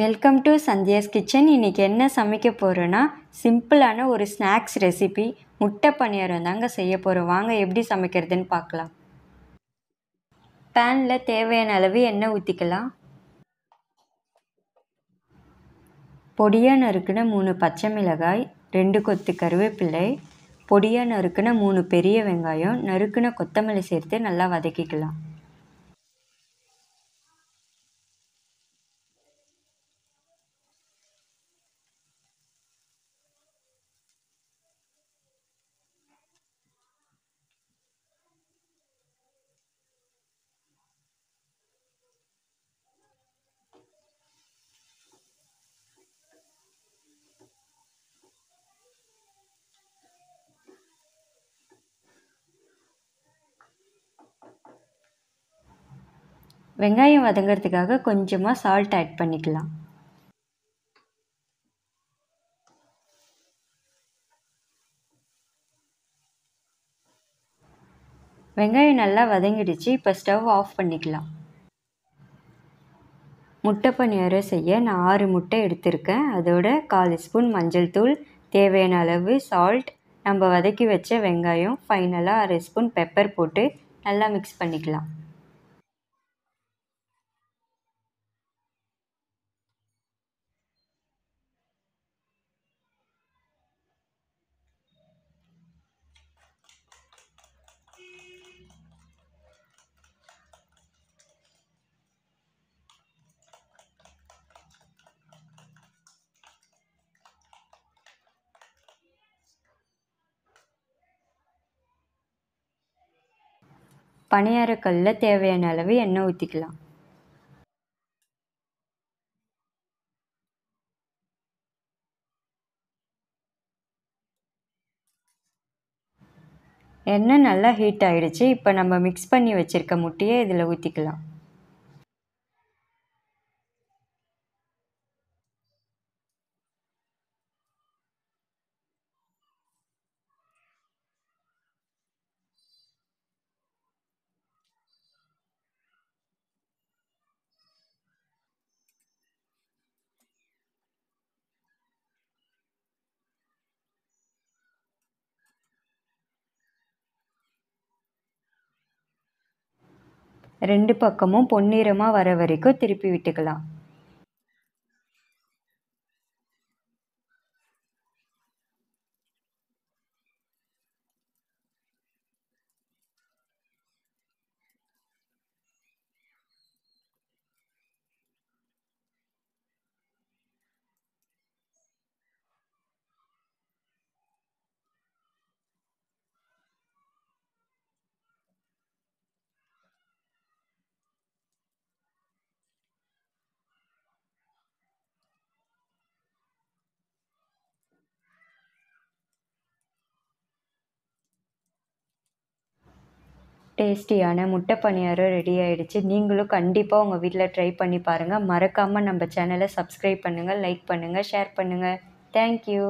welcome to Sandhya's kitchen இன்றைக்கி என்ன சமைக்க போகிறேன்னா சிம்பிளான ஒரு ஸ்நாக்ஸ் ரெசிபி முட்டை பணியாரம் தாங்க செய்ய போகிறோம் வாங்க எப்படி சமைக்கிறதுன்னு பார்க்கலாம் பேனில் தேவையான அளவு எண்ணெய் ஊற்றிக்கலாம் பொடியாக நறுக்குன மூணு பச்சை மிளகாய் ரெண்டு கொத்து கருவேப்பிள்ளை பொடியாக நறுக்குன மூணு பெரிய வெங்காயம் நறுக்குன கொத்தமல்லி சேர்த்து நல்லா வதக்கிக்கலாம் வெங்காயம் வதங்கிறதுக்காக கொஞ்சமாக சால்ட் ஆட் பண்ணிக்கலாம் வெங்காயம் நல்லா வதங்கிடுச்சு இப்போ ஸ்டவ் ஆஃப் பண்ணிக்கலாம் முட்டை பணியார செய்ய நான் ஆறு முட்டை எடுத்திருக்கேன் அதோட கால் ஸ்பூன் மஞ்சள் தூள் தேவையான அளவு சால்ட் நம்ம வதக்கி வச்ச வெங்காயம் ஃபைனலாக அரை ஸ்பூன் பெப்பர் போட்டு நல்லா மிக்ஸ் பண்ணிக்கலாம் பணியாரக்கல்லில் தேவையான அளவு எண்ணெய் ஊற்றிக்கலாம் எண்ணெய் நல்லா ஹீட் ஆகிடுச்சு இப்போ நம்ம மிக்ஸ் பண்ணி வச்சுருக்க முட்டையை இதில் ஊற்றிக்கலாம் ரெண்டு பக்கமும் பொன்னிறமாக வர வரைக்கும் திருப்பி விட்டுக்கலாம் டேஸ்டியான முட்டை பணியாரம் ரெடி ஆகிடுச்சு நீங்களும் கண்டிப்பாக உங்கள் வீட்டில் ட்ரை பண்ணி பாருங்கள் மறக்காமல் நம்ம சேனலை சப்ஸ்கிரைப் பண்ணுங்கள் லைக் பண்ணுங்கள் ஷேர் பண்ணுங்கள் தேங்க்யூ